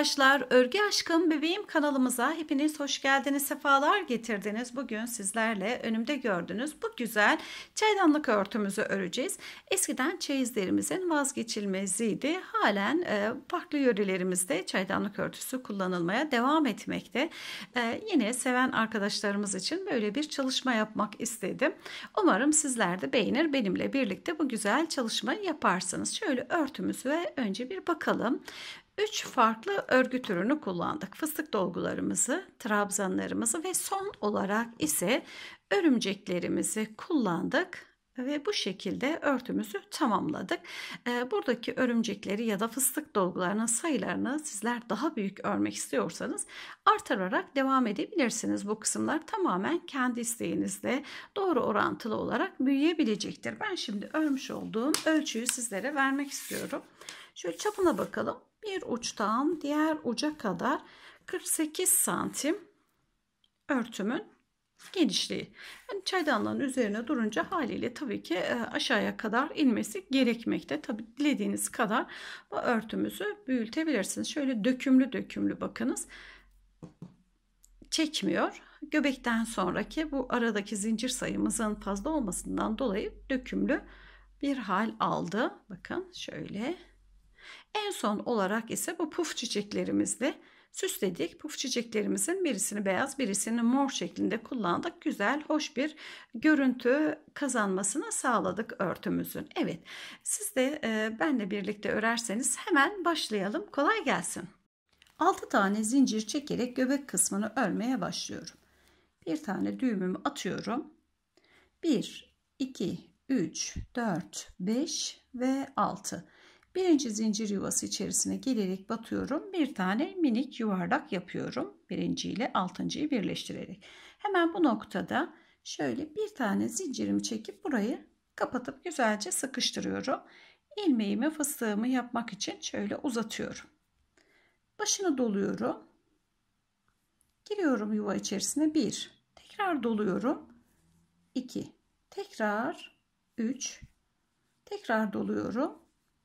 arkadaşlar Örgü Aşkım Bebeğim kanalımıza hepiniz hoş geldiniz sefalar getirdiniz. Bugün sizlerle önümde gördüğünüz bu güzel çaydanlık örtümüzü öreceğiz. Eskiden çeyizlerimizin vazgeçilmeziydi. Halen e, farklı yörelerimizde çaydanlık örtüsü kullanılmaya devam etmekte. E, yine seven arkadaşlarımız için böyle bir çalışma yapmak istedim. Umarım sizler de beğenir benimle birlikte bu güzel çalışmayı yaparsınız. Şöyle örtümüzü ve önce bir bakalım. 3 farklı örgü türünü kullandık. Fıstık dolgularımızı, trabzanlarımızı ve son olarak ise örümceklerimizi kullandık ve bu şekilde örtümüzü tamamladık. Ee, buradaki örümcekleri ya da fıstık dolgularının sayılarını sizler daha büyük örmek istiyorsanız artırarak devam edebilirsiniz. Bu kısımlar tamamen kendi isteğinizle doğru orantılı olarak büyüyebilecektir. Ben şimdi örmüş olduğum ölçüyü sizlere vermek istiyorum. Şöyle çapına bakalım bir uçtan diğer uca kadar 48 santim örtümün genişliği. Yani çaydanlığın üzerine durunca haliyle tabii ki e, aşağıya kadar inmesi gerekmekte. Tabii dilediğiniz kadar bu örtümüzü büyütebilirsiniz. Şöyle dökümlü dökümlü bakınız. Çekmiyor. Göbekten sonraki bu aradaki zincir sayımızın fazla olmasından dolayı dökümlü bir hal aldı. Bakın şöyle en son olarak ise bu puf çiçeklerimizle süsledik. Puf çiçeklerimizin birisini beyaz birisini mor şeklinde kullandık. Güzel hoş bir görüntü kazanmasını sağladık örtümüzün. Evet siz de e, benle birlikte örerseniz hemen başlayalım. Kolay gelsin. 6 tane zincir çekerek göbek kısmını örmeye başlıyorum. Bir tane düğümümü atıyorum. 1, 2, 3, 4, 5 ve 6. Birinci zincir yuvası içerisine gelerek batıyorum. Bir tane minik yuvarlak yapıyorum. Birinci ile altıncıyı birleştirerek. Hemen bu noktada şöyle bir tane zincirimi çekip burayı kapatıp güzelce sıkıştırıyorum. İlmeğimi fıstığımı yapmak için şöyle uzatıyorum. Başını doluyorum. Giriyorum yuva içerisine 1. Tekrar doluyorum. 2. Tekrar 3. Tekrar doluyorum.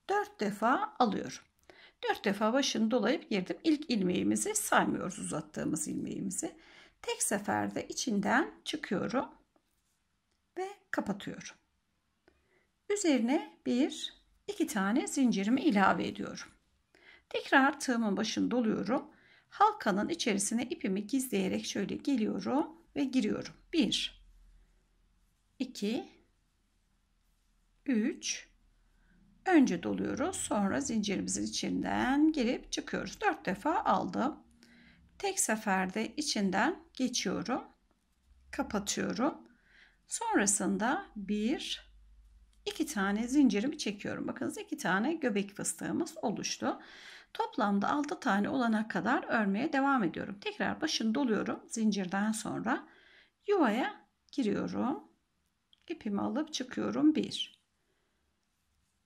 4 defa alıyorum. 4 defa başını dolayıp girdim. İlk ilmeğimizi saymıyoruz uzattığımız ilmeğimizi. Tek seferde içinden çıkıyorum ve kapatıyorum. Üzerine bir iki tane zincirimi ilave ediyorum. Tekrar tığımın başını doluyorum. Halkanın içerisine ipimi gizleyerek şöyle geliyorum ve giriyorum. 1 2 3 Önce doluyoruz sonra zincirimizin içinden girip çıkıyoruz. 4 defa aldım. Tek seferde içinden geçiyorum. Kapatıyorum. Sonrasında bir iki tane zincirimi çekiyorum. Bakınız iki tane göbek fıstığımız oluştu. Toplamda 6 tane olana kadar örmeye devam ediyorum. Tekrar başını doluyorum zincirden sonra yuvaya giriyorum. ipimi alıp çıkıyorum. 1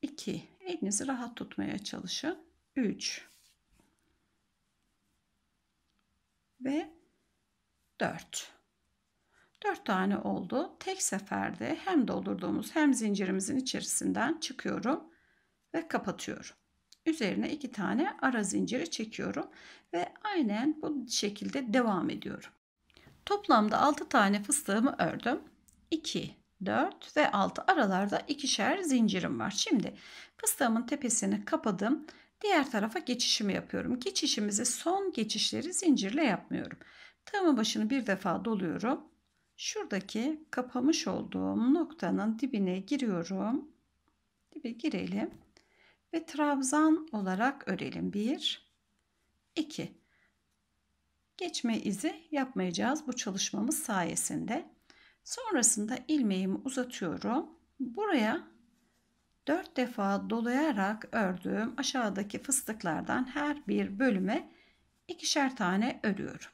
2. Elinizi rahat tutmaya çalışın. 3. Ve 4. 4 tane oldu. Tek seferde hem doldurduğumuz hem zincirimizin içerisinden çıkıyorum ve kapatıyorum. Üzerine 2 tane ara zinciri çekiyorum ve aynen bu şekilde devam ediyorum. Toplamda 6 tane fıstığımı ördüm. 2, 4 ve 6 aralarda ikişer zincirim var. Şimdi fıstığımın tepesini kapadım. Diğer tarafa geçişimi yapıyorum. Geçişimizi son geçişleri zincirle yapmıyorum. Tığımın başını bir defa doluyorum. Şuradaki kapamış olduğum noktanın dibine giriyorum. Dibe girelim. Ve trabzan olarak örelim. 1, 2. Geçme izi yapmayacağız bu çalışmamız sayesinde. Sonrasında ilmeğimi uzatıyorum. Buraya 4 defa dolayarak ördüğüm aşağıdaki fıstıklardan her bir bölüme ikişer tane örüyorum.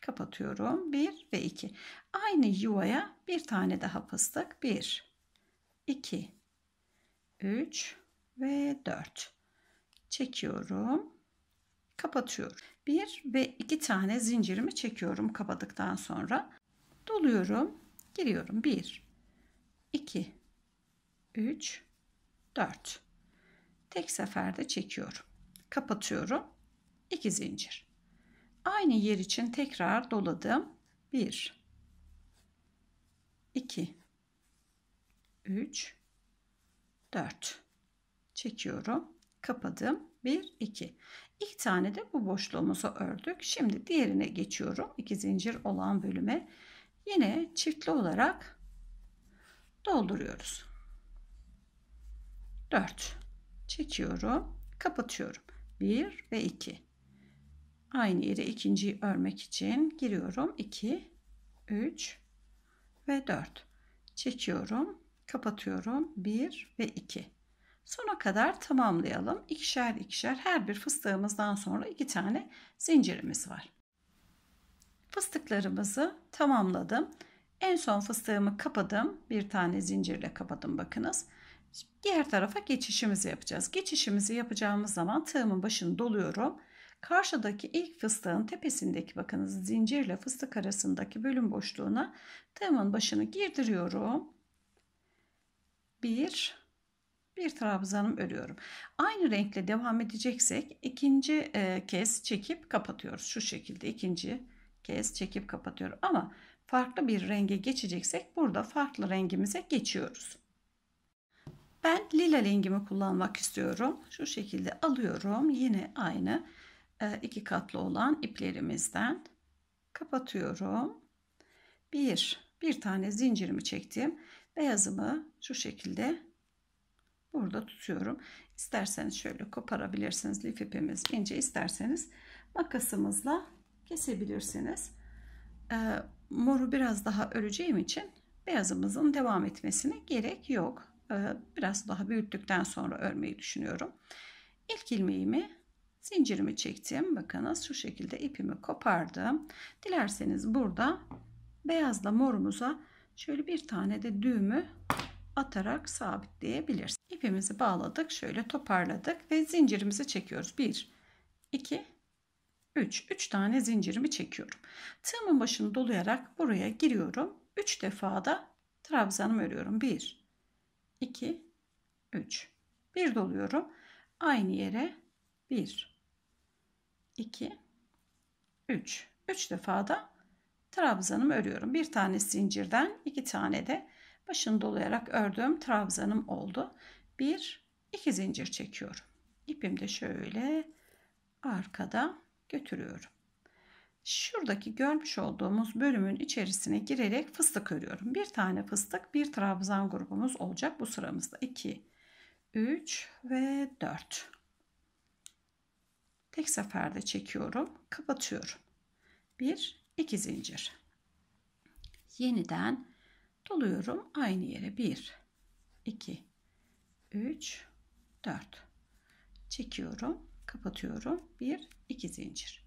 Kapatıyorum. 1 ve 2. Aynı yuvaya bir tane daha fıstık. 1 2 3 ve 4 çekiyorum kapatıyorum 1 ve 2 tane zincirimi çekiyorum kapadıktan sonra doluyorum giriyorum. 1, 2, 3, 4. Tek seferde çekiyorum. Kapatıyorum. 2 zincir. Aynı yer için tekrar doladım. 1, 2, 3, 4. Çekiyorum. Kapadım. 1, 2. İlk tane de bu boşluğumuzu ördük. Şimdi diğerine geçiyorum. 2 zincir olan bölüme yine çiftli olarak dolduruyoruz. 4 çekiyorum, kapatıyorum. 1 ve 2. Aynı yere ikinciyi örmek için giriyorum. 2 3 ve 4. Çekiyorum, kapatıyorum. 1 ve 2. Sona kadar tamamlayalım. İkişer ikişer her bir fıstığımızdan sonra iki tane zincirimiz var. Fıstıklarımızı tamamladım. En son fıstığımı kapadım. Bir tane zincirle kapadım bakınız. Diğer tarafa geçişimizi yapacağız. Geçişimizi yapacağımız zaman tığımın başını doluyorum. Karşıdaki ilk fıstığın tepesindeki bakınız zincirle fıstık arasındaki bölüm boşluğuna tığımın başını girdiriyorum. Bir, bir trabzanım örüyorum. Aynı renkle devam edeceksek ikinci kez çekip kapatıyoruz. Şu şekilde ikinci kez çekip kapatıyorum. Ama farklı bir renge geçeceksek burada farklı rengimize geçiyoruz. Ben lila rengimi kullanmak istiyorum. Şu şekilde alıyorum. Yine aynı e, iki katlı olan iplerimizden kapatıyorum. Bir, bir tane zincirimi çektim. Beyazımı şu şekilde burada tutuyorum. İsterseniz şöyle koparabilirsiniz lif ipimiz ince isterseniz makasımızla kesebilirsiniz. E, moru biraz daha öreceğim için beyazımızın devam etmesine gerek yok. E, biraz daha büyüttükten sonra örmeyi düşünüyorum. İlk ilmeğimi zincirimi çektim. Bakınız şu şekilde ipimi kopardım. Dilerseniz burada beyazla morumuza şöyle bir tane de düğümü atarak sabitleyebiliriz. İpimizi bağladık. Şöyle toparladık ve zincirimizi çekiyoruz. 1 2 3. 3 tane zincirimi çekiyorum. Tığımın başını dolayarak buraya giriyorum. 3 defa da trabzanımı örüyorum. 1, 2, 3. 1 doluyorum. Aynı yere 1, 2, 3. 3 defa da trabzanımı örüyorum. Bir tane zincirden iki tane de başını dolayarak ördüğüm trabzanım oldu. 1, 2 zincir çekiyorum. İpim de şöyle arkada götürüyorum. Şuradaki görmüş olduğumuz bölümün içerisine girerek fıstık örüyorum. Bir tane fıstık bir trabzan grubumuz olacak bu sıramızda. 2, 3 ve 4. Tek seferde çekiyorum. Kapatıyorum. 1, 2 zincir. Yeniden doluyorum aynı yere. 1, 2, 3, 4. Çekiyorum kapatıyorum. 1 2 zincir.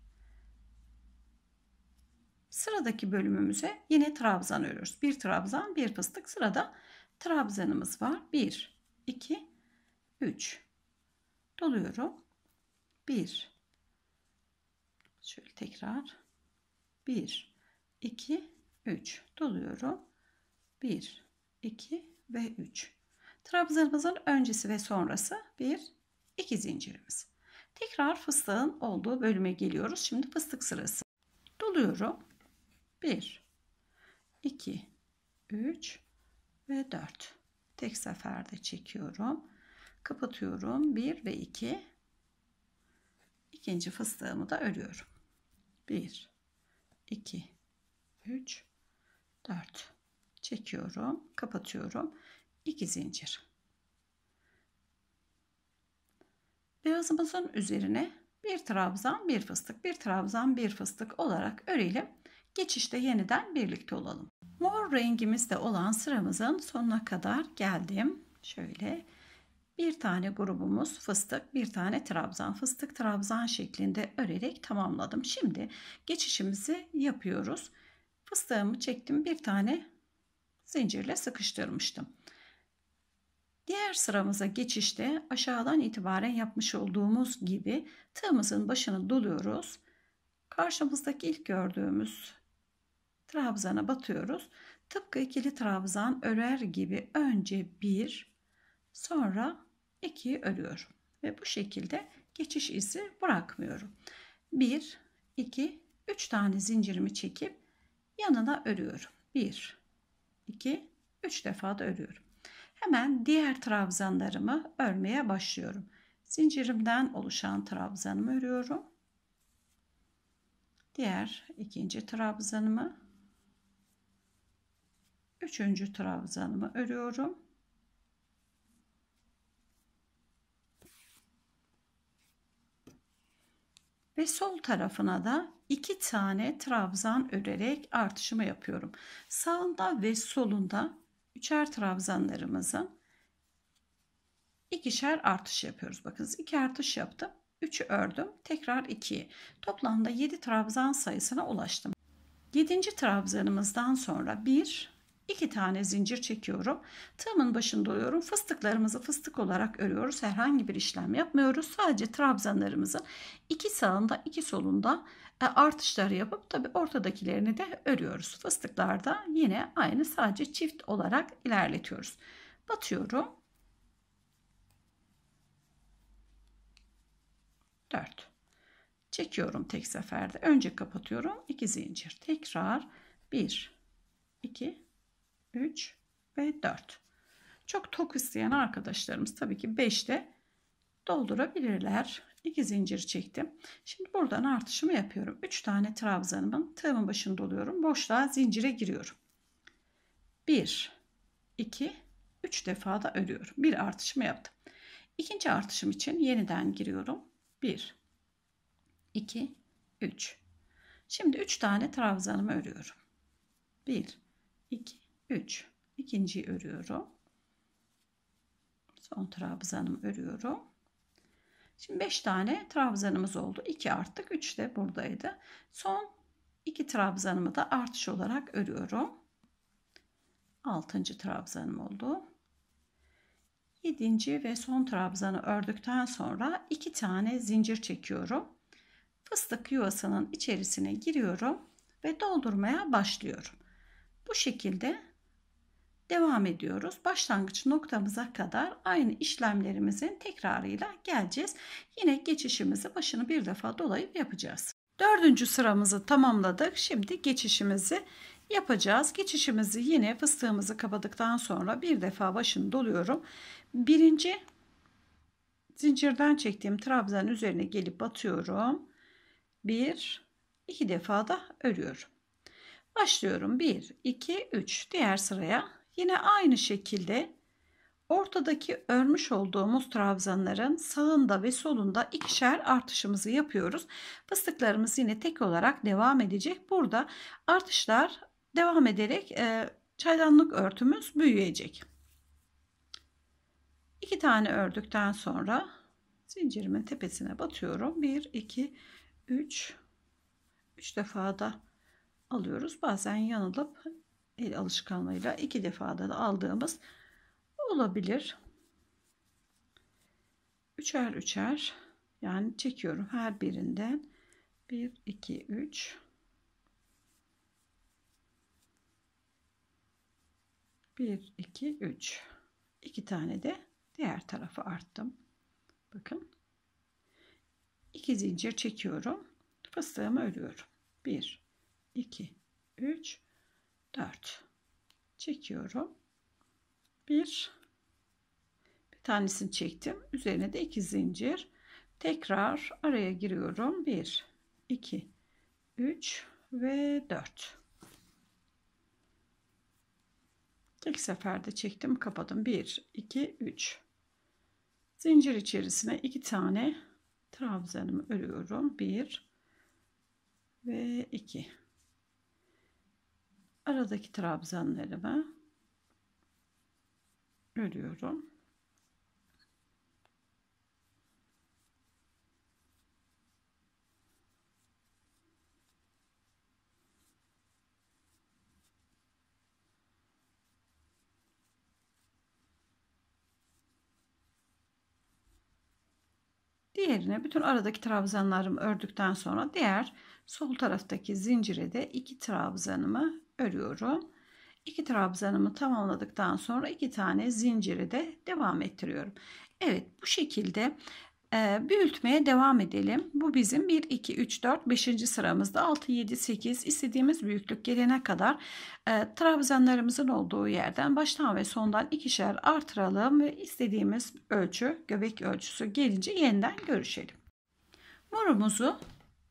Sıradaki bölümümüze yine trabzan örüyoruz. Bir trabzan, bir fıstık. Sırada trabzanımız var. 1 2 3 doluyorum. 1 şöyle tekrar 1 2 3 doluyorum. 1 2 ve 3. Trabzanımızın öncesi ve sonrası 1 2 zincirimiz. Tekrar fıstığın olduğu bölüme geliyoruz. Şimdi fıstık sırası. Doluyorum. 1, 2, 3 ve 4. Tek seferde çekiyorum. Kapatıyorum. 1 ve 2. İkinci fıstığımı da örüyorum. 1, 2, 3, 4. Çekiyorum. Kapatıyorum. 2 zincir. beyazımızın üzerine bir trabzan bir fıstık bir trabzan bir fıstık olarak örelim. Geçişte yeniden birlikte olalım. Mor rengimizde olan sıramızın sonuna kadar geldim. Şöyle bir tane grubumuz fıstık, bir tane trabzan, fıstık trabzan şeklinde örerek tamamladım. Şimdi geçişimizi yapıyoruz. Fıstığımı çektim, bir tane zincirle sıkıştırmıştım. Diğer sıramıza geçişte aşağıdan itibaren yapmış olduğumuz gibi tığımızın başını doluyoruz. Karşımızdaki ilk gördüğümüz trabzana batıyoruz. Tıpkı ikili trabzan örer gibi önce bir sonra iki örüyorum. Ve bu şekilde geçiş izi bırakmıyorum. Bir, iki, üç tane zincirimi çekip yanına örüyorum. Bir, iki, üç defa da örüyorum. Hemen diğer trabzanlarımı örmeye başlıyorum. Zincirimden oluşan trabzanımı örüyorum. Diğer ikinci trabzanımı, üçüncü trabzanımı örüyorum. ve sol tarafına da iki tane trabzan örerek artışımı yapıyorum. Sağında ve solunda üçer trabzanlarımıza ikişer artış yapıyoruz. Bakınız iki artış yaptım. 3'ü ördüm. Tekrar 2'yi. Toplamda 7 trabzan sayısına ulaştım. 7. trabzanımızdan sonra 1 2 tane zincir çekiyorum. Tığımın başında oluyorum. Fıstıklarımızı fıstık olarak örüyoruz. Herhangi bir işlem yapmıyoruz. Sadece trabzanlarımızın iki sağında iki solunda e, artışları yapıp tabi ortadakilerini de örüyoruz. Fıstıklarda yine aynı sadece çift olarak ilerletiyoruz. Batıyorum. 4. Çekiyorum tek seferde. Önce kapatıyorum. 2 zincir. Tekrar 1, 2, 3 ve 4. Çok tok isteyen arkadaşlarımız tabii ki 5 de doldurabilirler. 2 zincir çektim. Şimdi buradan artışımı yapıyorum. 3 tane trabzanımın tığımın başını doluyorum. Boşluğa zincire giriyorum. 1 2 3 defa da örüyorum. Bir artışımı yaptım. İkinci artışım için yeniden giriyorum. 1 2 3 Şimdi 3 tane trabzanımı örüyorum. 1 2 3 İkinciyi örüyorum. Son trabzanımı örüyorum. Şimdi 5 tane trabzanımız oldu. 2 arttık. 3 de buradaydı. Son 2 trabzanımı da artış olarak örüyorum. 6. trabzanım oldu. 7. ve son trabzanı ördükten sonra 2 tane zincir çekiyorum. Fıstık yuvasının içerisine giriyorum ve doldurmaya başlıyorum. Bu şekilde devam ediyoruz. Başlangıç noktamıza kadar aynı işlemlerimizin tekrarıyla geleceğiz. Yine geçişimizi başını bir defa dolayıp yapacağız. Dördüncü sıramızı tamamladık. Şimdi geçişimizi yapacağız. Geçişimizi yine fıstığımızı kapadıktan sonra bir defa başını doluyorum. Birinci zincirden çektiğim trabzan üzerine gelip batıyorum. Bir, iki defa da örüyorum. Başlıyorum. bir iki üç Diğer sıraya Yine aynı şekilde ortadaki örmüş olduğumuz trabzanların sağında ve solunda ikişer artışımızı yapıyoruz. Fıstıklarımız yine tek olarak devam edecek. Burada artışlar devam ederek e, çaydanlık örtümüz büyüyecek. İki tane ördükten sonra zincirimin tepesine batıyorum. 1, 2, 3, 3 defa da alıyoruz. Bazen yanılıp el alışkanlığıyla iki defada da aldığımız olabilir. Üçer üçer yani çekiyorum her birinden 1 2 3 bir iki üç 2 tane de diğer tarafa arttım. Bakın. 2 zincir çekiyorum. Fıstığımı örüyorum. bir iki üç 4 çekiyorum. 1 bir tanesini çektim. Üzerine de 2 zincir. Tekrar araya giriyorum. 1 2 3 ve 4. Tek seferde çektim, kapadım. 1 2 3 Zincir içerisine 2 tane trabzanımı örüyorum. 1 ve 2 aradaki trabzanlarımı örüyorum. Diğerine bütün aradaki trabzanlarımı ördükten sonra diğer sol taraftaki zincire de iki trabzanımı örüyorum. İki trabzanımı tamamladıktan sonra iki tane zinciri de devam ettiriyorum. Evet bu şekilde e, büyütmeye devam edelim. Bu bizim 1, 2, 3, 4, 5. sıramızda 6, 7, 8 istediğimiz büyüklük gelene kadar e, trabzanlarımızın olduğu yerden baştan ve sondan ikişer artıralım ve istediğimiz ölçü göbek ölçüsü gelince yeniden görüşelim. Murumuzu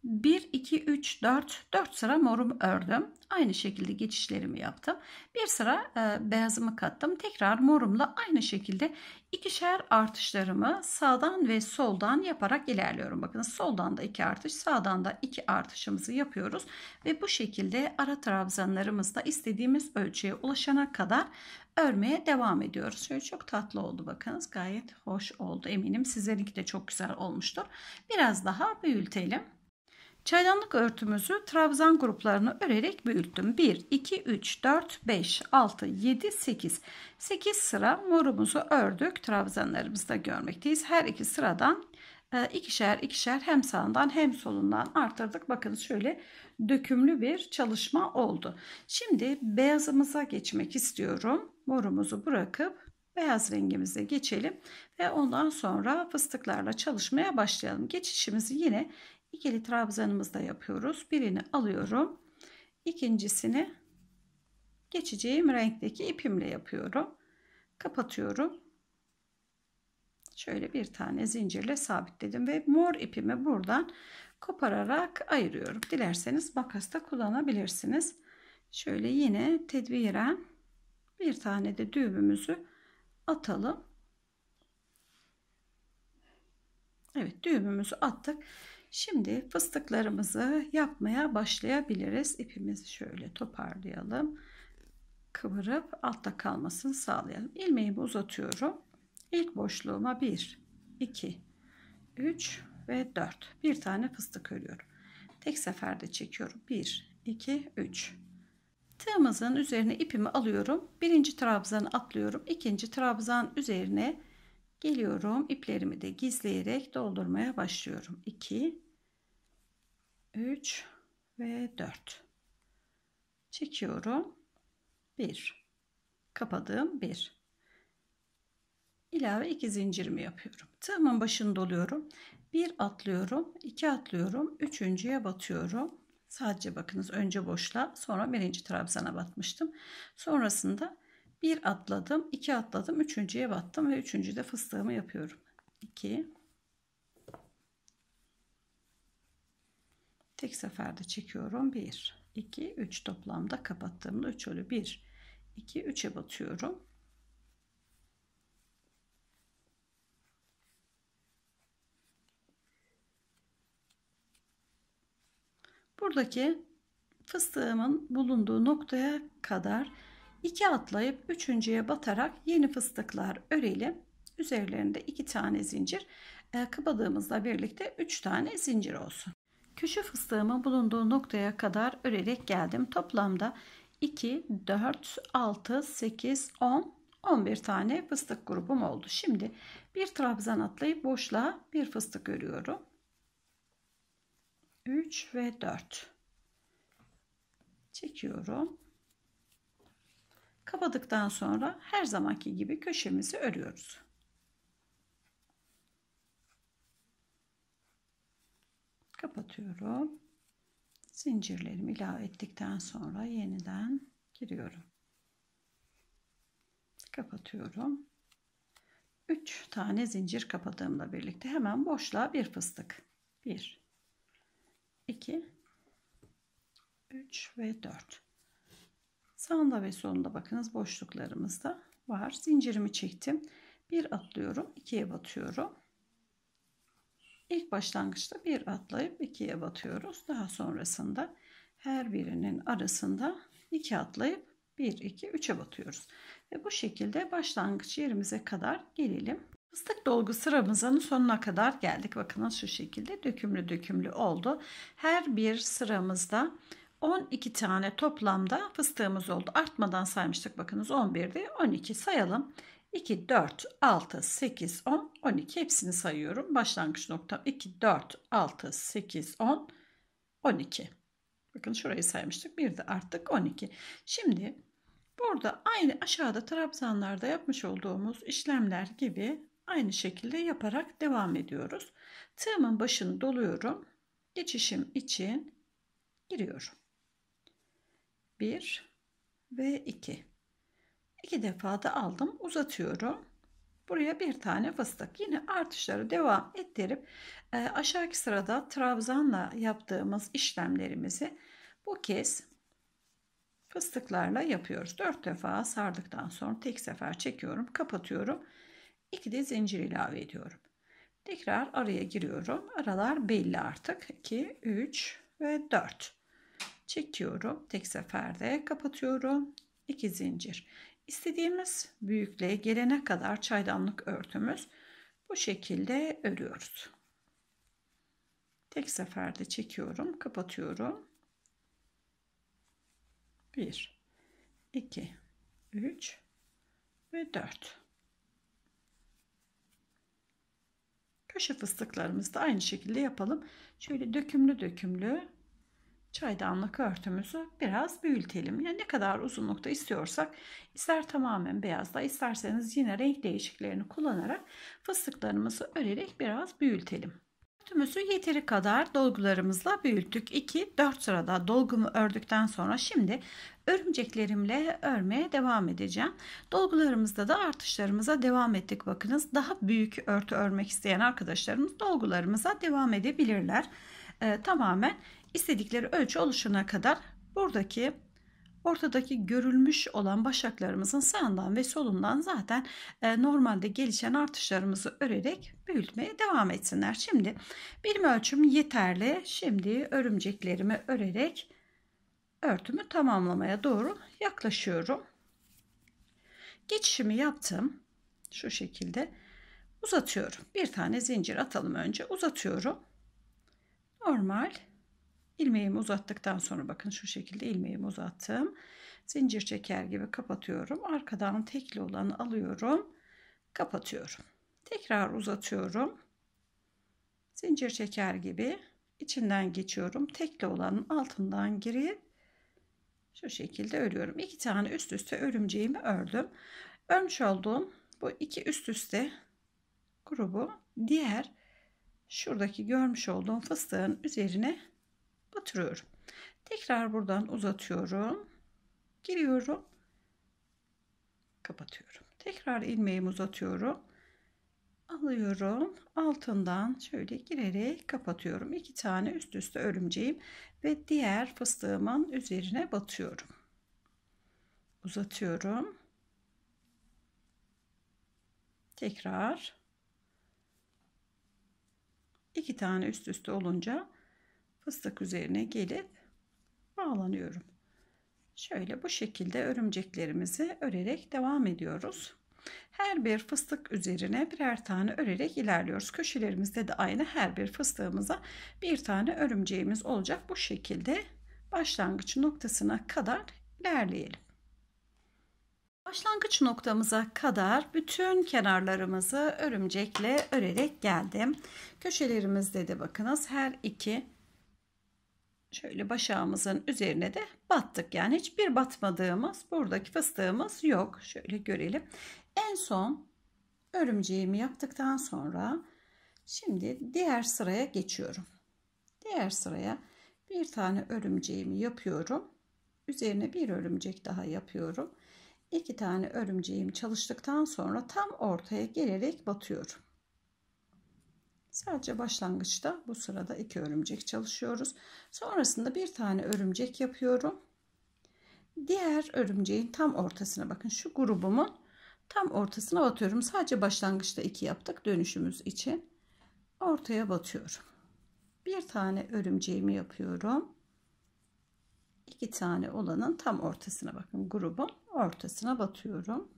1, 2, 3, 4, 4 sıra morum ördüm. Aynı şekilde geçişlerimi yaptım. Bir sıra e, beyazımı kattım. Tekrar morumla aynı şekilde ikişer artışlarımı sağdan ve soldan yaparak ilerliyorum. Bakın soldan da iki artış, sağdan da iki artışımızı yapıyoruz. Ve bu şekilde ara trabzanlarımızda istediğimiz ölçüye ulaşana kadar örmeye devam ediyoruz. Şöyle çok tatlı oldu bakınız. Gayet hoş oldu. Eminim sizlerinki de çok güzel olmuştur. Biraz daha büyütelim. Çaydanlık örtümüzü trabzan gruplarını örerek büyüttüm. 1, 2, 3, 4, 5, 6, 7, 8. 8 sıra morumuzu ördük. Trabzanlarımızda görmekteyiz. Her iki sıradan e, ikişer ikişer hem sağından hem solundan artırdık. Bakın şöyle dökümlü bir çalışma oldu. Şimdi beyazımıza geçmek istiyorum. Morumuzu bırakıp beyaz rengimize geçelim ve ondan sonra fıstıklarla çalışmaya başlayalım. Geçişimizi yine ikili trabzanımızda yapıyoruz. Birini alıyorum. İkincisini geçeceğim renkteki ipimle yapıyorum. Kapatıyorum. Şöyle bir tane zincirle sabitledim ve mor ipimi buradan kopararak ayırıyorum. Dilerseniz makas da kullanabilirsiniz. Şöyle yine tedbiren bir tane de düğümümüzü atalım. Evet düğümümüzü attık. Şimdi fıstıklarımızı yapmaya başlayabiliriz. İpimizi şöyle toparlayalım. Kıvırıp altta kalmasını sağlayalım. İlmeğimi uzatıyorum. İlk boşluğuma 1, 2, 3 ve 4. Bir tane fıstık örüyorum. Tek seferde çekiyorum. 1, 2, 3. Tığımızın üzerine ipimi alıyorum. Birinci trabzanı atlıyorum. ikinci trabzan üzerine Geliyorum iplerimi de gizleyerek doldurmaya başlıyorum. 2 3 ve 4 çekiyorum. 1 kapadığım 1 ilave 2 zincirimi yapıyorum. Tığımın başını doluyorum. 1 atlıyorum, 2 atlıyorum, 3.'ye batıyorum. Sadece bakınız önce boşla sonra birinci trabzana batmıştım. Sonrasında bir atladım, iki atladım, üçüncüye battım ve üçüncüde fıstığımı yapıyorum. 2 Tek seferde çekiyorum. 1 2 3 toplamda kapattığımda 3 ölü 1 2 3'e batıyorum. Buradaki fıstığımın bulunduğu noktaya kadar 2 atlayıp üçüncüye batarak yeni fıstıklar örelim. Üzerlerinde 2 tane zincir e, kabadığımızla birlikte 3 tane zincir olsun. Köşe fıstığımın bulunduğu noktaya kadar örerek geldim. Toplamda 2, 4, 6, 8, 10, 11 tane fıstık grubum oldu. Şimdi bir trabzan atlayıp boşluğa bir fıstık örüyorum. 3 ve 4 çekiyorum. Kapadıktan sonra her zamanki gibi köşemizi örüyoruz. Kapatıyorum. Zincirlerimi ilave ettikten sonra yeniden giriyorum. Kapatıyorum. 3 tane zincir kapadığımla birlikte hemen boşluğa bir fıstık. 1 2 3 ve 4 Sağında ve solunda bakınız boşluklarımız da var. Zincirimi çektim. Bir atlıyorum. ikiye batıyorum. İlk başlangıçta bir atlayıp ikiye batıyoruz. Daha sonrasında her birinin arasında iki atlayıp 1, 2, 3'e batıyoruz. Ve bu şekilde başlangıç yerimize kadar gelelim. Fıstık dolgu sıramızın sonuna kadar geldik. Bakın şu şekilde dökümlü dökümlü oldu. Her bir sıramızda 12 tane toplamda fıstığımız oldu. Artmadan saymıştık bakınız 11'di. 12 sayalım. 2, 4, 6, 8, 10, 12 hepsini sayıyorum. Başlangıç noktam 2, 4, 6, 8, 10, 12. Bakın şurayı saymıştık. Bir de arttık 12. Şimdi burada aynı aşağıda trabzanlarda yapmış olduğumuz işlemler gibi aynı şekilde yaparak devam ediyoruz. Tığımın başını doluyorum. Geçişim için giriyorum. 1 ve 2. 2 defa da aldım. Uzatıyorum. Buraya bir tane fıstık. Yine artışları devam ettirip e, aşağıki sırada trabzanla yaptığımız işlemlerimizi bu kez fıstıklarla yapıyoruz. 4 defa sardıktan sonra tek sefer çekiyorum, kapatıyorum. 2 de zincir ilave ediyorum. Tekrar araya giriyorum. Aralar belli artık. 2, 3 ve 4 çekiyorum. Tek seferde kapatıyorum. iki zincir. İstediğimiz büyüklüğe gelene kadar çaydanlık örtümüz bu şekilde örüyoruz. Tek seferde çekiyorum, kapatıyorum. 1 2 3 ve 4. Köşe fıstıklarımızı da aynı şekilde yapalım. Şöyle dökümlü dökümlü çaydanlık örtümüzü biraz büyütelim. Yani ne kadar uzunlukta istiyorsak ister tamamen beyazda, isterseniz yine renk değişiklerini kullanarak fıstıklarımızı örerek biraz büyütelim. Örtümüzü yeteri kadar dolgularımızla büyüttük. 2-4 sırada dolgumu ördükten sonra şimdi örümceklerimle örmeye devam edeceğim. Dolgularımızda da artışlarımıza devam ettik. Bakınız daha büyük örtü örmek isteyen arkadaşlarımız dolgularımıza devam edebilirler. Ee, tamamen istedikleri ölçü oluşana kadar buradaki ortadaki görülmüş olan başaklarımızın sağından ve solundan zaten e, normalde gelişen artışlarımızı örerek büyütmeye devam etsinler. Şimdi benim ölçüm yeterli. Şimdi örümceklerimi örerek örtümü tamamlamaya doğru yaklaşıyorum. Geçişimi yaptım. Şu şekilde uzatıyorum. Bir tane zincir atalım önce. Uzatıyorum. Normal ilmeğimi uzattıktan sonra bakın şu şekilde ilmeğimi uzattım. Zincir çeker gibi kapatıyorum. Arkadan tekli olanı alıyorum. Kapatıyorum. Tekrar uzatıyorum. Zincir çeker gibi içinden geçiyorum. Tekli olanın altından girip şu şekilde örüyorum. İki tane üst üste örümceğimi ördüm. Örmüş olduğum bu iki üst üste grubu diğer şuradaki görmüş olduğum fıstığın üzerine batırıyorum. Tekrar buradan uzatıyorum. Giriyorum. Kapatıyorum. Tekrar ilmeğimi uzatıyorum. Alıyorum. Altından şöyle girerek kapatıyorum. İki tane üst üste örümceğim ve diğer fıstığımın üzerine batıyorum. Uzatıyorum. Tekrar iki tane üst üste olunca fıstık üzerine gelip bağlanıyorum. Şöyle bu şekilde örümceklerimizi örerek devam ediyoruz. Her bir fıstık üzerine birer tane örerek ilerliyoruz. Köşelerimizde de aynı her bir fıstığımıza bir tane örümceğimiz olacak. Bu şekilde başlangıç noktasına kadar ilerleyelim. Başlangıç noktamıza kadar bütün kenarlarımızı örümcekle örerek geldim. Köşelerimizde de bakınız her iki şöyle başağımızın üzerine de battık. Yani hiçbir batmadığımız buradaki fıstığımız yok. Şöyle görelim. En son örümceğimi yaptıktan sonra şimdi diğer sıraya geçiyorum. Diğer sıraya bir tane örümceğimi yapıyorum. Üzerine bir örümcek daha yapıyorum. İki tane örümceğim çalıştıktan sonra tam ortaya gelerek batıyorum. Sadece başlangıçta bu sırada iki örümcek çalışıyoruz. Sonrasında bir tane örümcek yapıyorum. Diğer örümceğin tam ortasına bakın şu grubumun tam ortasına batıyorum. Sadece başlangıçta iki yaptık dönüşümüz için. Ortaya batıyorum. Bir tane örümceğimi yapıyorum. İki tane olanın tam ortasına bakın grubun ortasına batıyorum.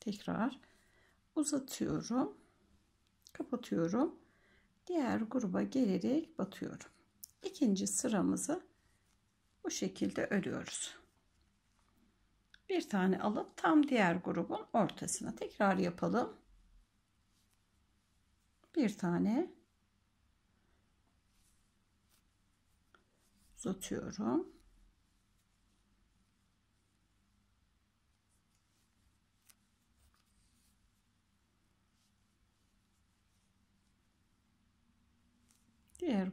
Tekrar uzatıyorum kapatıyorum. Diğer gruba gelerek batıyorum. İkinci sıramızı bu şekilde örüyoruz. Bir tane alıp tam diğer grubun ortasına tekrar yapalım. Bir tane uzatıyorum.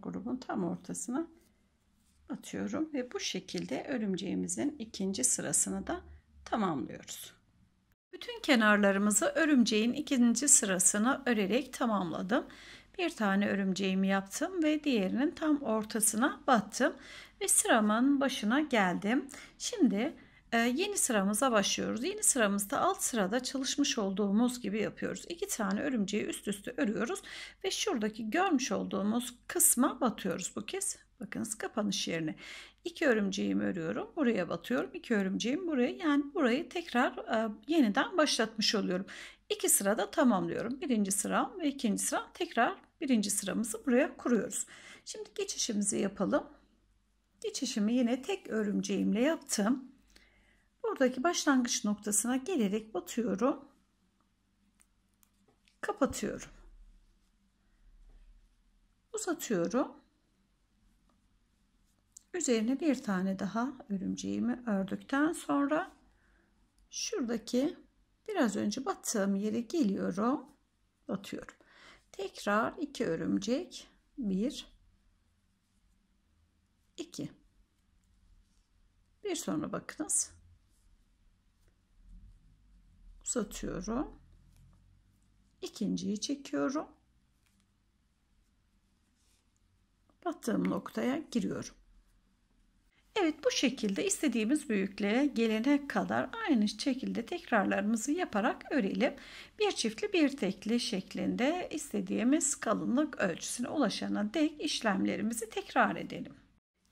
grubun tam ortasına atıyorum ve bu şekilde örümceğimizin ikinci sırasını da tamamlıyoruz. Bütün kenarlarımızı örümceğin ikinci sırasını örerek tamamladım. Bir tane örümceğimi yaptım ve diğerinin tam ortasına battım ve sıramın başına geldim. Şimdi ee, yeni sıramıza başlıyoruz. Yeni sıramızda alt sırada çalışmış olduğumuz gibi yapıyoruz. İki tane örümceği üst üste örüyoruz ve şuradaki görmüş olduğumuz kısma batıyoruz bu kez. Bakınız kapanış yerine. İki örümceğimi örüyorum. Buraya batıyorum. İki örümceğim buraya. Yani burayı tekrar e, yeniden başlatmış oluyorum. İki sırada tamamlıyorum. Birinci sıram ve ikinci sıra Tekrar birinci sıramızı buraya kuruyoruz. Şimdi geçişimizi yapalım. Geçişimi yine tek örümceğimle yaptım buradaki başlangıç noktasına gelerek batıyorum kapatıyorum uzatıyorum üzerine bir tane daha örümceğimi ördükten sonra şuradaki biraz önce battığım yere geliyorum batıyorum tekrar iki örümcek bir iki bir sonra bakınız uzatıyorum. İkinciyi çekiyorum. Battığım noktaya giriyorum. Evet bu şekilde istediğimiz büyüklüğe gelene kadar aynı şekilde tekrarlarımızı yaparak örelim. Bir çiftli bir tekli şeklinde istediğimiz kalınlık ölçüsüne ulaşana dek işlemlerimizi tekrar edelim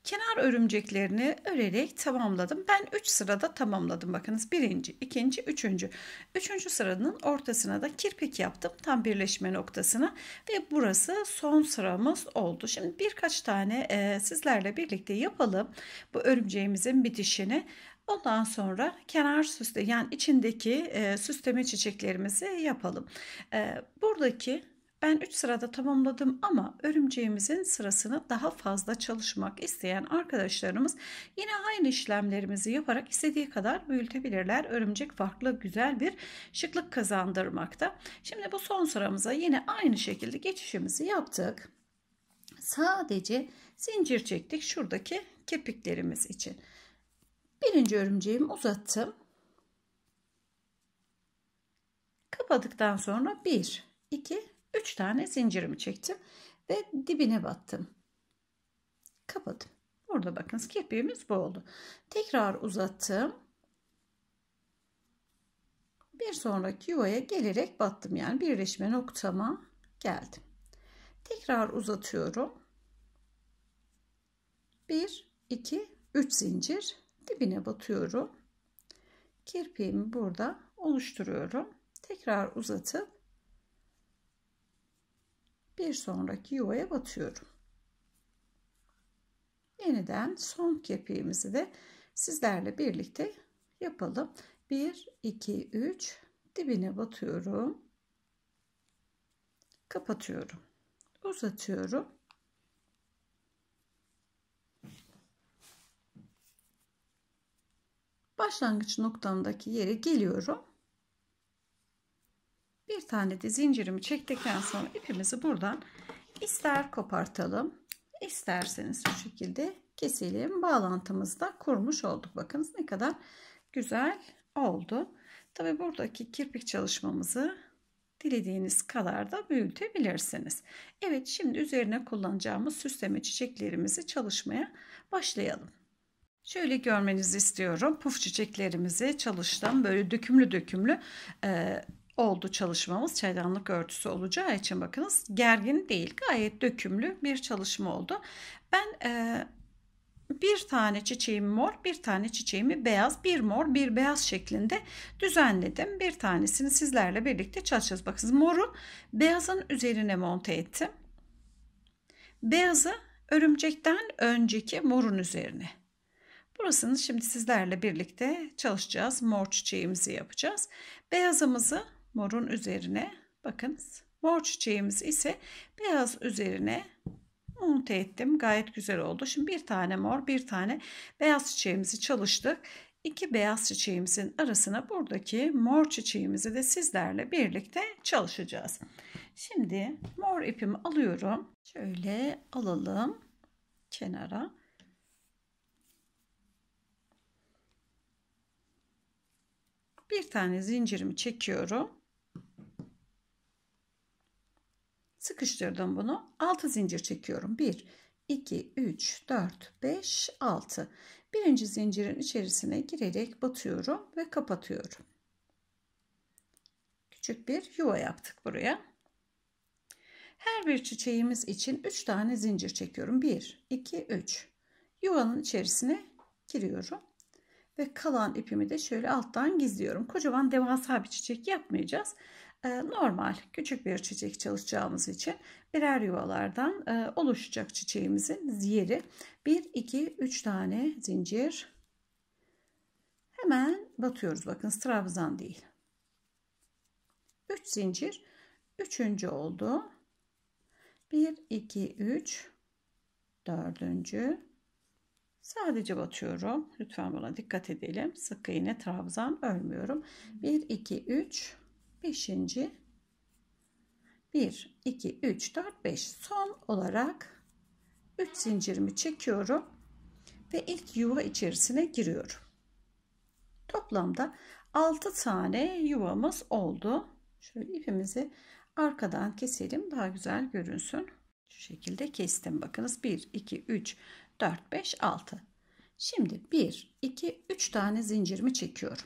kenar örümceklerini örerek tamamladım. Ben 3 sırada tamamladım. Bakınız birinci, ikinci, üçüncü. Üçüncü sıranın ortasına da kirpik yaptım. Tam birleşme noktasına ve burası son sıramız oldu. Şimdi birkaç tane e, sizlerle birlikte yapalım. Bu örümceğimizin bitişini. Ondan sonra kenar süsle yani içindeki e, süsleme çiçeklerimizi yapalım. E, buradaki ben 3 sırada tamamladım ama örümceğimizin sırasını daha fazla çalışmak isteyen arkadaşlarımız yine aynı işlemlerimizi yaparak istediği kadar büyütebilirler. Örümcek farklı güzel bir şıklık kazandırmakta. Şimdi bu son sıramıza yine aynı şekilde geçişimizi yaptık. Sadece zincir çektik şuradaki kepiklerimiz için. Birinci örümceğimi uzattım. Kapadıktan sonra 1, 2, 3 tane zincirimi çektim ve dibine battım. Kapadım. Burada bakınız kirpiğimiz bu oldu. Tekrar uzattım. Bir sonraki yuvaya gelerek battım. Yani birleşme noktama geldim. Tekrar uzatıyorum. 1, 2, 3 zincir dibine batıyorum. Kirpiğimi burada oluşturuyorum. Tekrar uzatıp bir sonraki yuvaya batıyorum. Yeniden son kepiğimizi de sizlerle birlikte yapalım. 1 2 3 dibine batıyorum. Kapatıyorum. Uzatıyorum. Başlangıç noktamdaki yere geliyorum bir tane de zincirimi çektikten sonra ipimizi buradan ister kopartalım isterseniz şu şekilde keselim. Bağlantımızı da kurmuş olduk. Bakınız ne kadar güzel oldu. Tabi buradaki kirpik çalışmamızı dilediğiniz kadar da büyütebilirsiniz. Evet şimdi üzerine kullanacağımız süsleme çiçeklerimizi çalışmaya başlayalım. Şöyle görmenizi istiyorum. Puf çiçeklerimizi çalıştım. Böyle dökümlü dökümlü e, oldu çalışmamız. Çaydanlık örtüsü olacağı için bakınız gergin değil gayet dökümlü bir çalışma oldu. Ben e, bir tane çiçeğimi mor, bir tane çiçeğimi beyaz, bir mor, bir beyaz şeklinde düzenledim. Bir tanesini sizlerle birlikte çalışacağız. Bakınız moru beyazın üzerine monte ettim. Beyazı örümcekten önceki morun üzerine. Burasını şimdi sizlerle birlikte çalışacağız. Mor çiçeğimizi yapacağız. Beyazımızı morun üzerine bakınız. Mor çiçeğimiz ise beyaz üzerine monte ettim. Gayet güzel oldu. Şimdi bir tane mor bir tane beyaz çiçeğimizi çalıştık. İki beyaz çiçeğimizin arasına buradaki mor çiçeğimizi de sizlerle birlikte çalışacağız. Şimdi mor ipimi alıyorum. Şöyle alalım kenara. Bir tane zincirimi çekiyorum. Sıkıştırdım bunu. 6 zincir çekiyorum. 1, 2, 3, 4, 5, 6. Birinci zincirin içerisine girerek batıyorum ve kapatıyorum. Küçük bir yuva yaptık buraya. Her bir çiçeğimiz için 3 tane zincir çekiyorum. 1, 2, 3. Yuvanın içerisine giriyorum. Ve kalan ipimi de şöyle alttan gizliyorum. Kocaman devasa bir çiçek yapmayacağız. Ee, normal küçük bir çiçek çalışacağımız için birer yuvalardan e, oluşacak çiçeğimizin yeri 1 2 3 tane zincir hemen batıyoruz bakın trabzan değil 3 zincir üçüncü oldu 1 2 3 dördüncü sadece batıyorum lütfen buna dikkat edelim sık iğne trabzan ölmüyorum. 1 2 3 Beşinci. Bir, iki, üç, dört, beş. Son olarak üç zincirimi çekiyorum ve ilk yuva içerisine giriyorum. Toplamda 6 tane yuvamız oldu. Şöyle ipimizi arkadan keselim daha güzel görünsün. Şu şekilde kestim. Bakınız 1, 2, 3, 4, 5, 6. Şimdi 1, 2, 3 tane zincirimi çekiyorum.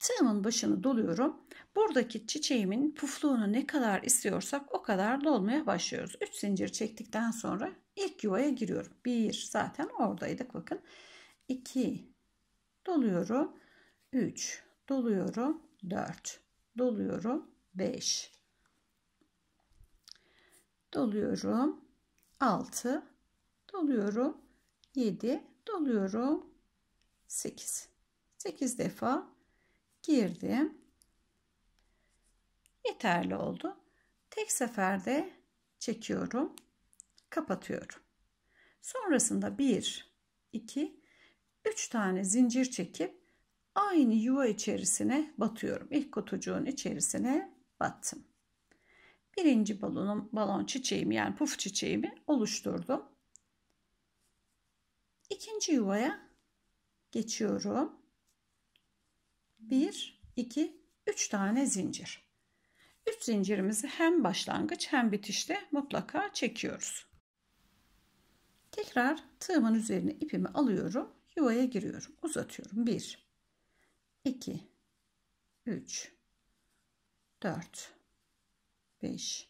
Tığımın başını doluyorum. Buradaki çiçeğimin pufluğunu ne kadar istiyorsak o kadar dolmaya başlıyoruz. 3 zincir çektikten sonra ilk yuvaya giriyorum. 1 zaten oradaydık bakın. 2 doluyorum. 3 doluyorum. 4 doluyorum. 5 doluyorum. 6 doluyorum. 7 doluyorum. 8 8 defa girdim. Yeterli oldu. Tek seferde çekiyorum. Kapatıyorum. Sonrasında 1, 2, 3 tane zincir çekip aynı yuva içerisine batıyorum. İlk kutucuğun içerisine battım. Birinci balonum, balon çiçeğimi yani puf çiçeğimi oluşturdum. İkinci yuvaya geçiyorum. 1, 2, 3 tane zincir. 3 zincirimizi hem başlangıç hem bitişte mutlaka çekiyoruz. Tekrar tığımın üzerine ipimi alıyorum. Yuvaya giriyorum. Uzatıyorum. 1, 2, 3, 4, 5,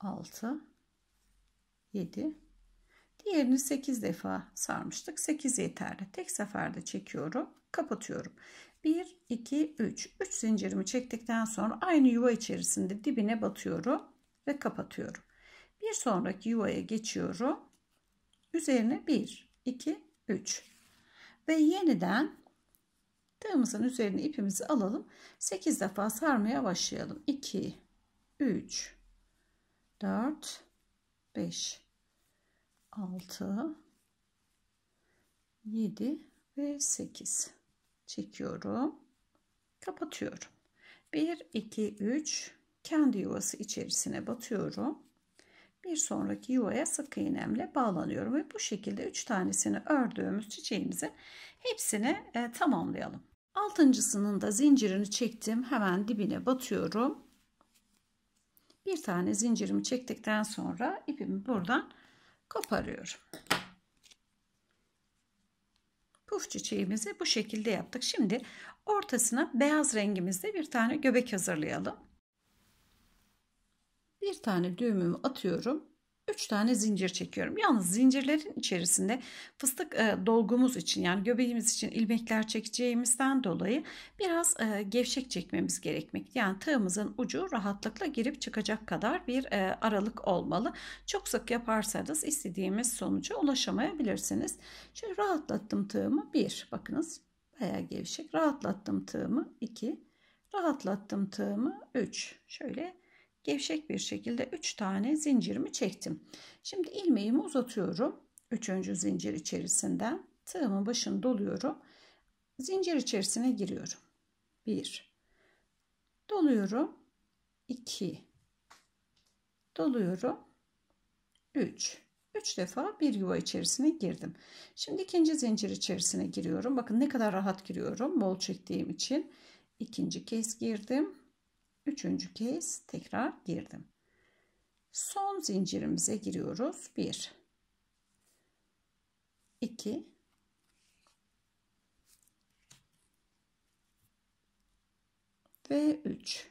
6, 7, diğerini 8 defa sarmıştık. 8 yeterli. Tek seferde çekiyorum kapatıyorum. 1, 2, 3. 3 zincirimi çektikten sonra aynı yuva içerisinde dibine batıyorum ve kapatıyorum. Bir sonraki yuvaya geçiyorum. Üzerine 1, 2, 3. Ve yeniden tığımızın üzerine ipimizi alalım. 8 defa sarmaya başlayalım. 2, 3, 4, 5, 6, 7 ve 8 çekiyorum. Kapatıyorum. 1, 2, 3 kendi yuvası içerisine batıyorum. Bir sonraki yuvaya sık iğnemle bağlanıyorum ve bu şekilde 3 tanesini ördüğümüz çiçeğimizi hepsini e, tamamlayalım. Altıncısının da zincirini çektim. Hemen dibine batıyorum. Bir tane zincirimi çektikten sonra ipimi buradan koparıyorum puf çiçeğimizi bu şekilde yaptık. Şimdi ortasına beyaz rengimizde bir tane göbek hazırlayalım. Bir tane düğümümü atıyorum. 3 tane zincir çekiyorum. Yalnız zincirlerin içerisinde fıstık e, dolgumuz için yani göbeğimiz için ilmekler çekeceğimizden dolayı biraz e, gevşek çekmemiz gerekmek. Yani tığımızın ucu rahatlıkla girip çıkacak kadar bir e, aralık olmalı. Çok sık yaparsanız istediğimiz sonuca ulaşamayabilirsiniz. Şöyle rahatlattım tığımı 1. Bakınız bayağı gevşek. Rahatlattım tığımı 2. Rahatlattım tığımı 3. Şöyle gevşek bir şekilde 3 tane zincirimi çektim. Şimdi ilmeğimi uzatıyorum. 3. zincir içerisinden tığımın başını doluyorum. Zincir içerisine giriyorum. 1 doluyorum. 2 doluyorum. 3 3 defa bir yuva içerisine girdim. Şimdi ikinci zincir içerisine giriyorum. Bakın ne kadar rahat giriyorum. Bol çektiğim için ikinci kez girdim üçüncü kez tekrar girdim. Son zincirimize giriyoruz. 1 2 ve 3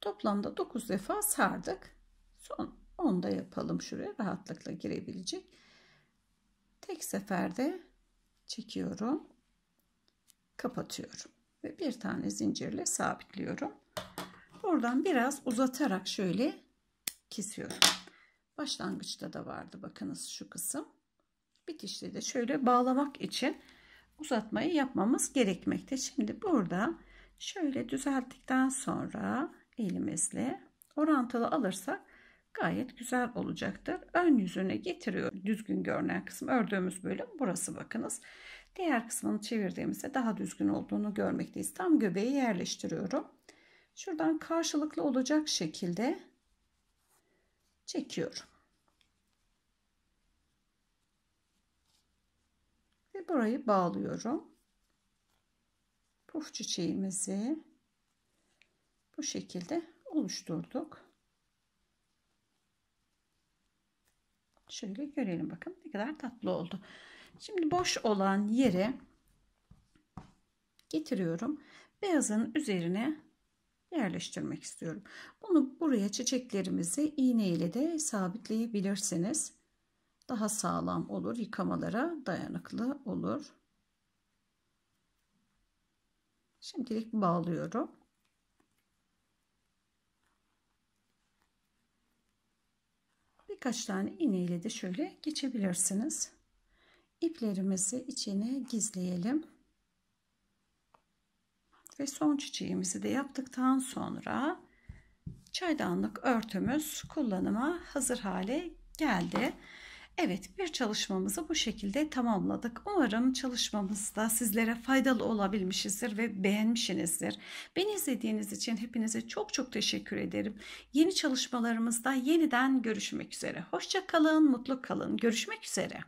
Toplamda 9 defa sardık. Son 10 da yapalım şuraya rahatlıkla girebilecek. Tek seferde çekiyorum. Kapatıyorum ve bir tane zincirle sabitliyorum. Buradan biraz uzatarak şöyle kesiyorum. Başlangıçta da vardı bakınız şu kısım. Bitişte de şöyle bağlamak için uzatmayı yapmamız gerekmekte. Şimdi burada şöyle düzelttikten sonra elimizle orantılı alırsak gayet güzel olacaktır. Ön yüzüne getiriyorum. Düzgün görünen kısım ördüğümüz bölüm burası bakınız. Diğer kısmını çevirdiğimizde daha düzgün olduğunu görmekteyiz. Tam göbeği yerleştiriyorum. Şuradan karşılıklı olacak şekilde çekiyorum. Ve burayı bağlıyorum. Puf çiçeğimizi bu şekilde oluşturduk. Şöyle görelim bakın ne kadar tatlı oldu. Şimdi boş olan yere getiriyorum. Beyazın üzerine yerleştirmek istiyorum. Bunu buraya çiçeklerimizi iğne ile de sabitleyebilirsiniz. Daha sağlam olur. Yıkamalara dayanıklı olur. Şimdilik bağlıyorum. Birkaç tane iğne ile de şöyle geçebilirsiniz iplerimizi içine gizleyelim. Ve son çiçeğimizi de yaptıktan sonra çaydanlık örtümüz kullanıma hazır hale geldi. Evet bir çalışmamızı bu şekilde tamamladık. Umarım çalışmamızda sizlere faydalı olabilmişizdir ve beğenmişsinizdir. Beni izlediğiniz için hepinize çok çok teşekkür ederim. Yeni çalışmalarımızda yeniden görüşmek üzere. Hoşça kalın, mutlu kalın. Görüşmek üzere.